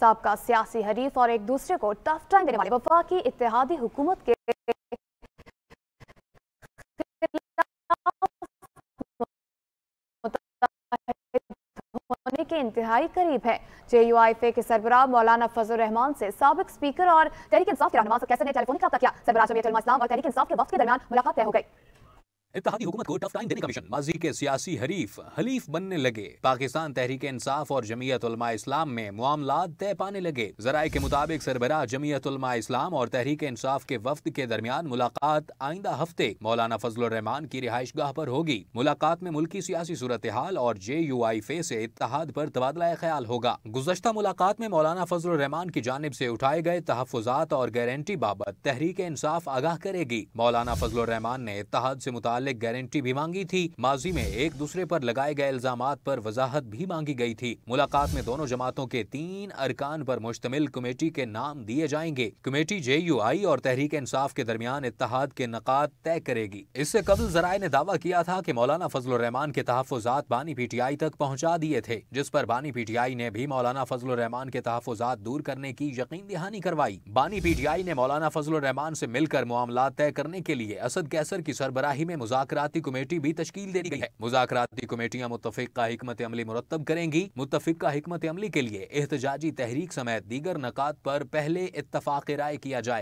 सबका सियासी हरीफ और एक दूसरे को टफ टाइम देने वाले वफा की इतिहादी हुकूमत के के इंतहाई करीब है जे यू आई के सरबरा मौलाना फजल रहमान से सबक स्पीकर और तहरीक इंसाफ के रहनुमा कैसे ने टेलीफोन किया सरबराह जमीयत इस्लाम और तहरीक इंसाफ के वक्त के दरमियान मुलाकात तय हो गई इतिहादी हुकूमत को टफ टाइम देने का मिशन माजी के सियासी हरीफ हलीफ बनने लगे पाकिस्तान तहरीक इंसाफ और जमीयत उलमा इस्लाम में मामला तय पाने लगे जराये के मुताबिक सरबराह जमीयत उलमा इस्लाम और तहरीक इंसाफ के वफद के दरमियान मुलाकात आइंदा हफ्ते मौलाना फजल रहमान की रिहाइश गाह पर होगी मुलाकात में मुल्की सियासी सूरत हाल और जे यू आई फे ऐसी इतिहाद आरोप तबादला ख्याल होगा गुजशत मुलाकात में मौलाना फजल रहमान की जानब ऐसी उठाए गए तहफात और गारंटी बाबत तहरीक इंसाफ आगाह करेगी मौलाना फजल रहमान ने इतिहाद ऐसी मुताल मुतल गारंटी भी मांगी थी माजी में एक दूसरे पर लगाए गए इल्जाम पर वजाहत भी मांगी गई थी मुलाकात में दोनों जमातों के तीन अरकान पर मुश्तमिल कमेटी के नाम दिए जाएंगे कमेटी जे यू आई और तहरीक इंसाफ के दरमियान इतिहाद के नकात तय करेगी इससे कबल जराये ने दावा किया था की मौलाना रहमान के तहफात बानी पी टी आई तक पहुँचा दिए थे जिस पर बानी पी टी आई ने भी मौलाना रहमान के तहफात दूर करने की यकीन दहानी करवाई बानी पी टी आई ने मौलाना रहमान ऐसी मिलकर मामला तय करने के लिए असद कैसर की सरबराही में मुजाकती कमेटी भी तश्कील दे दी गई है मुजाकती कमेटियां मुतफिक का हमत अमली मुरतब करेंगी मुतफिक का हमत अमली के लिए एहतजाजी तहरीक समेत दीगर नकात पर पहले इतफाक राय किया जाए